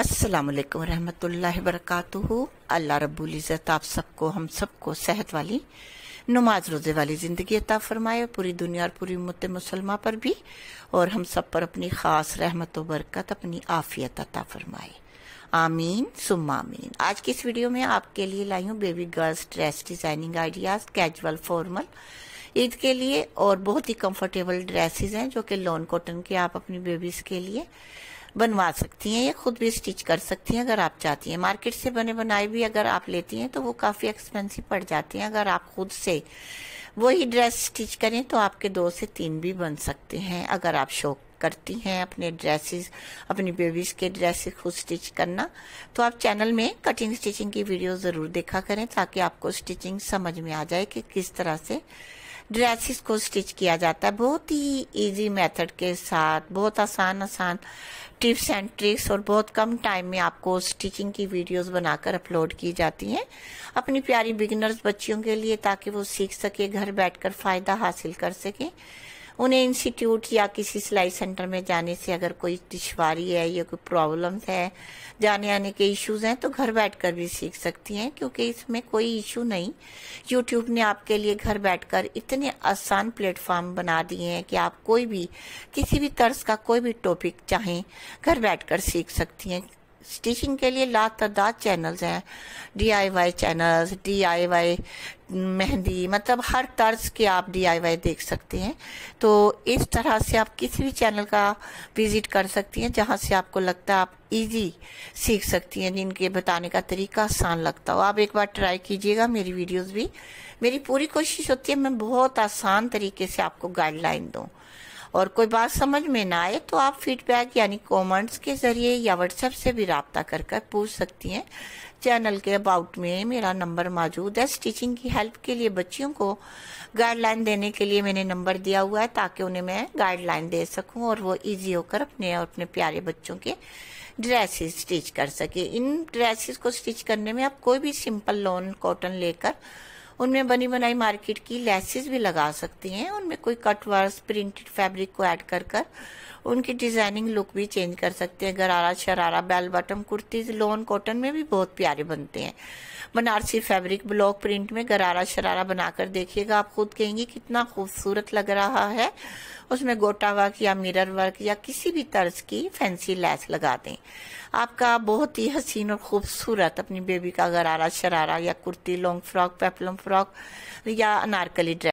असलकम वरम्ह रहमतुल्लाहि अल्लाह रब्बुल इज़त आप सबको हम सबको सेहत वाली नमाज रोजे वाली ज़िंदगी अता फरमाए पूरी दुनिया और पूरी उम्मत मुसलमा पर भी और हम सब पर अपनी ख़ास रहमत व बरकत अपनी आफ़ियत अता फरमाए आमीन सुम आमीन आज की इस वीडियो में आपके लिए लाई हूँ baby girls dress designing ideas casual formal Eid के लिए और बहुत ही कम्फर्टेबल ड्रेसेस हैं जो कि लॉन कॉटन के आप अपनी बेबीज़ के लिए बनवा सकती हैं या खुद भी स्टिच कर सकती हैं अगर आप चाहती हैं मार्केट से बने बनाए भी अगर आप लेती हैं तो वो काफ़ी एक्सपेंसिव पड़ जाते हैं अगर आप खुद से वही ड्रेस स्टिच करें तो आपके दो से तीन भी बन सकते हैं अगर आप शौक करती हैं अपने ड्रेसेस अपनी बेबीज़ के ड्रेसेस खुद स्टिच करना तो आप चैनल में कटिंग स्टिचिंग की वीडियो ज़रूर देखा करें ताकि आपको स्टिचिंग समझ में आ जाए कि किस तरह से ड्रेसिस को स्टिच किया जाता है बहुत ही इजी मेथड के साथ बहुत आसान आसान टिप्स एंड ट्रिक्स और बहुत कम टाइम में आपको स्टिचिंग की वीडियोस बनाकर अपलोड की जाती हैं अपनी प्यारी बिगनर्स बच्चियों के लिए ताकि वो सीख सके घर बैठकर फ़ायदा हासिल कर सकें उन्हें इंस्टीट्यूट या किसी सिलाई सेंटर में जाने से अगर कोई दुशारी है या कोई प्रॉब्लम है जाने आने के इश्यूज हैं तो घर बैठकर भी सीख सकती हैं क्योंकि इसमें कोई इश्यू नहीं यूट्यूब ने आपके लिए घर बैठकर इतने आसान प्लेटफॉर्म बना दिए हैं कि आप कोई भी किसी भी तर्ज का कोई भी टॉपिक चाहें घर बैठकर सीख सकती हैं स्टिचिंग के लिए ला तदाद चैनल्स हैं डीआईवाई चैनल्स डीआईवाई मेहंदी मतलब हर तर्ज के आप डीआईवाई देख सकते हैं तो इस तरह से आप किसी भी चैनल का विजिट कर सकती हैं जहां से आपको लगता है आप इजी सीख सकती हैं जिनके बताने का तरीका आसान लगता हो आप एक बार ट्राई कीजिएगा मेरी वीडियोज़ भी मेरी पूरी कोशिश होती है मैं बहुत आसान तरीके से आपको गाइडलाइन दूँ और कोई बात समझ में ना आए तो आप फीडबैक यानी कमेंट्स के ज़रिए या व्हाट्सएप से भी रबता कर कर पूछ सकती हैं चैनल के अबाउट में मेरा नंबर मौजूद है स्टिचिंग की हेल्प के लिए बच्चियों को गाइडलाइन देने के लिए मैंने नंबर दिया हुआ है ताकि उन्हें मैं गाइडलाइन दे सकूँ और वो इजी होकर अपने और अपने प्यारे बच्चों के ड्रेसेस स्टिच कर सके इन ड्रेसेस को स्टिच करने में आप कोई भी सिंपल लॉन कॉटन लेकर उनमें बनी बनाई मार्केट की लेसेस भी लगा सकती हैं उनमें कोई कट वर्स प्रिंटेड फैब्रिक को ऐड कर कर उनकी डिजाइनिंग लुक भी चेंज कर सकते हैं gharara sharara bell bottom kurtis lawn cotton में भी बहुत प्यारे बनते हैं बनारसी फैब्रिक ब्लॉक प्रिंट में गरारा शरारा बनाकर देखिएगा आप खुद कहेंगे कितना खूबसूरत लग रहा है उसमें गोटा वर्क या मिरर वर्क या किसी भी तर्ज की फैंसी लैस लगा दें आपका बहुत ही हसीन और खूबसूरत अपनी बेबी का गरारा शरारा या kurti long frock peplum frock या अनारकली ड्रेस